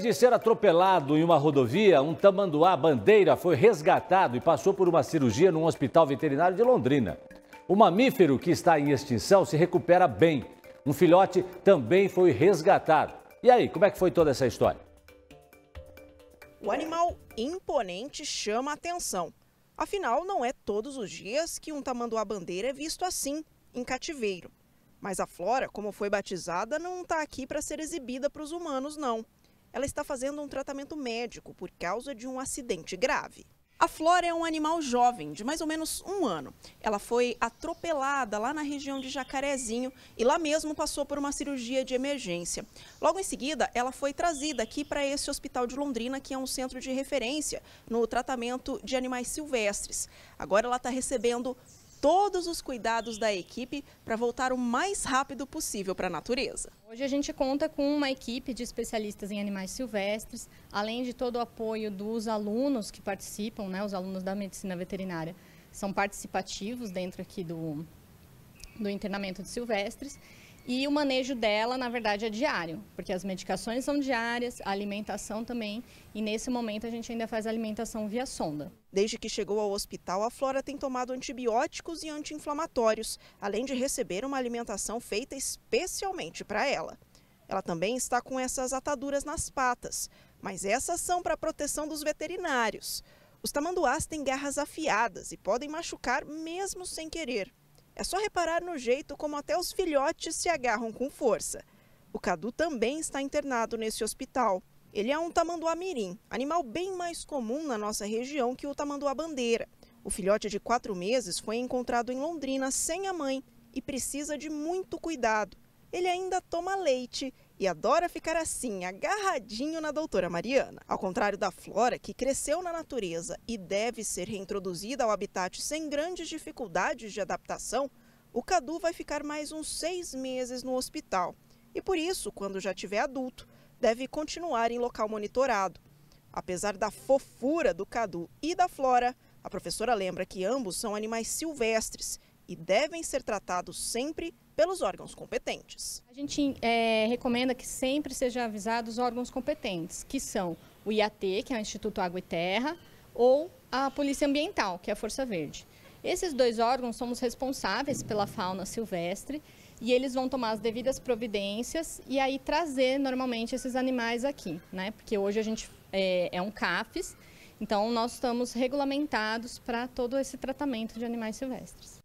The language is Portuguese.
Depois de ser atropelado em uma rodovia, um tamanduá bandeira foi resgatado e passou por uma cirurgia num hospital veterinário de Londrina. O mamífero que está em extinção se recupera bem. Um filhote também foi resgatado. E aí, como é que foi toda essa história? O animal imponente chama a atenção. Afinal, não é todos os dias que um tamanduá bandeira é visto assim, em cativeiro. Mas a flora, como foi batizada, não está aqui para ser exibida para os humanos, não. Ela está fazendo um tratamento médico por causa de um acidente grave. A Flora é um animal jovem, de mais ou menos um ano. Ela foi atropelada lá na região de Jacarezinho e lá mesmo passou por uma cirurgia de emergência. Logo em seguida, ela foi trazida aqui para esse hospital de Londrina, que é um centro de referência no tratamento de animais silvestres. Agora ela está recebendo todos os cuidados da equipe para voltar o mais rápido possível para a natureza. Hoje a gente conta com uma equipe de especialistas em animais silvestres, além de todo o apoio dos alunos que participam, né, os alunos da medicina veterinária são participativos dentro aqui do, do internamento de silvestres. E o manejo dela, na verdade, é diário, porque as medicações são diárias, a alimentação também, e nesse momento a gente ainda faz a alimentação via sonda. Desde que chegou ao hospital, a Flora tem tomado antibióticos e anti-inflamatórios, além de receber uma alimentação feita especialmente para ela. Ela também está com essas ataduras nas patas, mas essas são para proteção dos veterinários. Os tamanduás têm garras afiadas e podem machucar mesmo sem querer. É só reparar no jeito como até os filhotes se agarram com força. O Cadu também está internado nesse hospital. Ele é um tamanduá-mirim, animal bem mais comum na nossa região que o tamanduá-bandeira. O filhote de quatro meses foi encontrado em Londrina sem a mãe e precisa de muito cuidado. Ele ainda toma leite e adora ficar assim, agarradinho na doutora Mariana. Ao contrário da Flora, que cresceu na natureza e deve ser reintroduzida ao habitat sem grandes dificuldades de adaptação, o Cadu vai ficar mais uns seis meses no hospital. E por isso, quando já tiver adulto, deve continuar em local monitorado. Apesar da fofura do Cadu e da Flora, a professora lembra que ambos são animais silvestres e devem ser tratados sempre pelos órgãos competentes. A gente é, recomenda que sempre seja avisados os órgãos competentes, que são o IAT, que é o Instituto Água e Terra, ou a Polícia Ambiental, que é a Força Verde. Esses dois órgãos somos responsáveis pela fauna silvestre e eles vão tomar as devidas providências e aí trazer normalmente esses animais aqui, né? Porque hoje a gente é, é um CAFES, então nós estamos regulamentados para todo esse tratamento de animais silvestres.